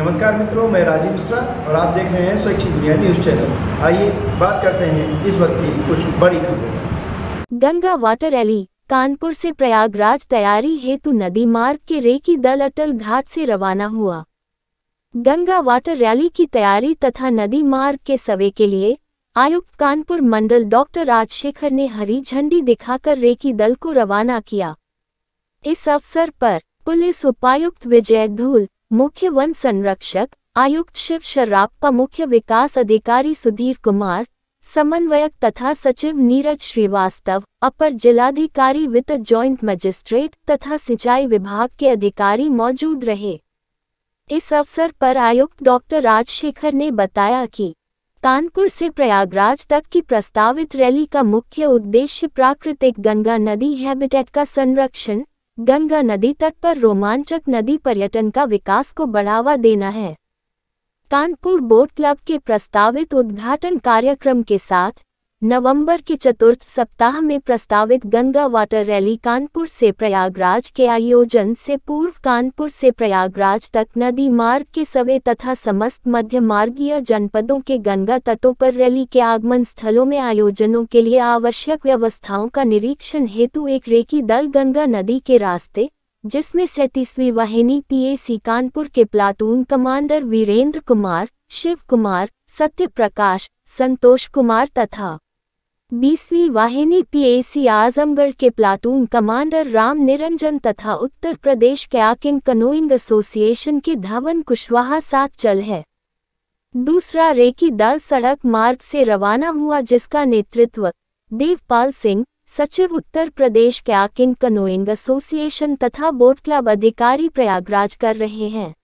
नमस्कार मित्रों मैं राजीव मिश्रा और आप देख रहे हैं स्वैच्छिक दुनिया न्यूज चैनल आइए बात करते हैं इस वक्त की कुछ बड़ी खबरें गंगा वाटर रैली कानपुर से प्रयागराज तैयारी हेतु नदी मार्ग के रेकी दल अटल घाट से रवाना हुआ गंगा वाटर रैली की तैयारी तथा नदी मार्ग के सवे के लिए आयुक्त कानपुर मंडल डॉक्टर राजशेखर ने हरी झंडी दिखाकर रेकी दल को रवाना किया इस अवसर पर पुलिस उपायुक्त विजय धूल मुख्य वन संरक्षक आयुक्त शिव शराप्पा मुख्य विकास अधिकारी सुधीर कुमार समन्वयक तथा सचिव नीरज श्रीवास्तव अपर जिलाधिकारी वित्त जॉइंट मजिस्ट्रेट तथा सिंचाई विभाग के अधिकारी मौजूद रहे इस अवसर पर आयुक्त डॉक्टर राजशेखर ने बताया कि कानपुर से प्रयागराज तक की प्रस्तावित रैली का मुख्य उद्देश्य प्राकृतिक गंगा नदी हैबिटेट का संरक्षण गंगा नदी तट पर रोमांचक नदी पर्यटन का विकास को बढ़ावा देना है कानपुर बोट क्लब के प्रस्तावित उद्घाटन कार्यक्रम के साथ नवंबर के चतुर्थ सप्ताह में प्रस्तावित गंगा वाटर रैली कानपुर से प्रयागराज के आयोजन से पूर्व कानपुर से प्रयागराज तक नदी मार्ग के सवे तथा समस्त मध्य मार्गीय जनपदों के गंगा तटों पर रैली के आगमन स्थलों में आयोजनों के लिए आवश्यक व्यवस्थाओं का निरीक्षण हेतु एक रेकी दल गंगा नदी के रास्ते जिसमें सैंतीसवीं वाहिनी पीएसी कानपुर के प्लाटून कमांडर वीरेंद्र कुमार शिव कुमार सत्य प्रकाश संतोष कुमार तथा बीसवीं वाहिनी पीएसी आजमगढ़ के प्लाटून कमांडर राम निरंजन तथा उत्तर प्रदेश आकिन कनोइंग एसोसिएशन के धवन कुशवाहा साथ चल है दूसरा रेकी दल सड़क मार्ग से रवाना हुआ जिसका नेतृत्व देवपाल सिंह सचिव उत्तर प्रदेश आकिन कनोइंग एसोसिएशन तथा बोट क्लब अधिकारी प्रयागराज कर रहे हैं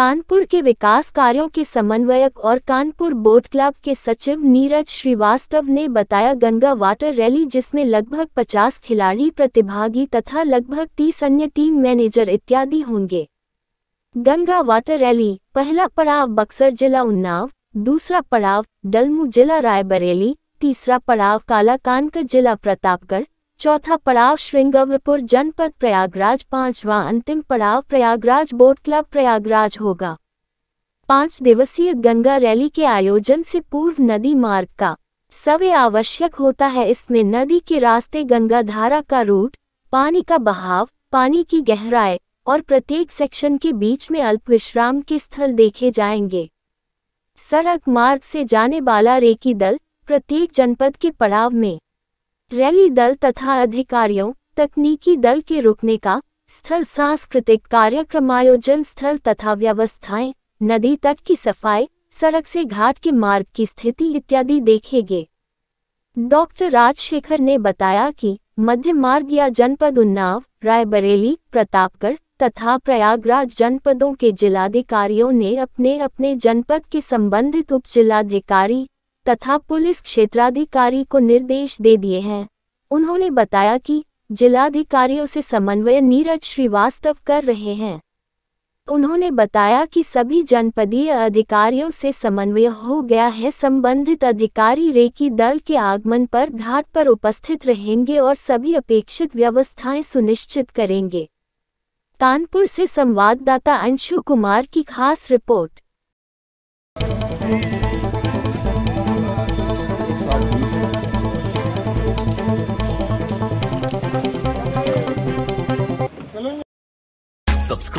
कानपुर के विकास कार्यों के समन्वयक और कानपुर बोट क्लब के सचिव नीरज श्रीवास्तव ने बताया गंगा वाटर रैली जिसमें लगभग 50 खिलाड़ी प्रतिभागी तथा लगभग 30 अन्य टीम मैनेजर इत्यादि होंगे गंगा वाटर रैली पहला पड़ाव बक्सर जिला उन्नाव दूसरा पड़ाव डलमू जिला रायबरेली तीसरा पड़ाव काला जिला प्रतापगढ़ चौथा पड़ाव श्रृंगवपुर जनपद प्रयागराज पांचवा अंतिम पड़ाव प्रयागराज बोट क्लब प्रयागराज होगा पांच दिवसीय गंगा रैली के आयोजन से पूर्व नदी मार्ग का सवे आवश्यक होता है इसमें नदी के रास्ते गंगा धारा का रूट पानी का बहाव पानी की गहराई और प्रत्येक सेक्शन के बीच में अल्प विश्राम के स्थल देखे जाएंगे सड़क मार्ग से जाने वाला रेकी दल प्रत्येक जनपद के पड़ाव में रैली दल तथा अधिकारियों तकनीकी दल के रुकने का स्थल सांस्कृतिक कार्यक्रम आयोजन स्थल तथा व्यवस्थाएं नदी तट की सफाई सड़क से घाट के मार्ग की स्थिति इत्यादि देखेंगे डॉक्टर राजशेखर ने बताया कि मध्य मार्ग या जनपद उन्नाव रायबरेली प्रतापगढ़ तथा प्रयागराज जनपदों के जिलाधिकारियों ने अपने अपने जनपद के संबंधित उप जिलाधिकारी तथा पुलिस क्षेत्राधिकारी को निर्देश दे दिए हैं उन्होंने बताया कि जिलाधिकारियों से समन्वय नीरज श्रीवास्तव कर रहे हैं उन्होंने बताया कि सभी जनपदीय अधिकारियों से समन्वय हो गया है संबंधित अधिकारी रेकी दल के आगमन पर घाट पर उपस्थित रहेंगे और सभी अपेक्षित व्यवस्थाएं सुनिश्चित करेंगे कानपुर से संवाददाता अंशु कुमार की खास रिपोर्ट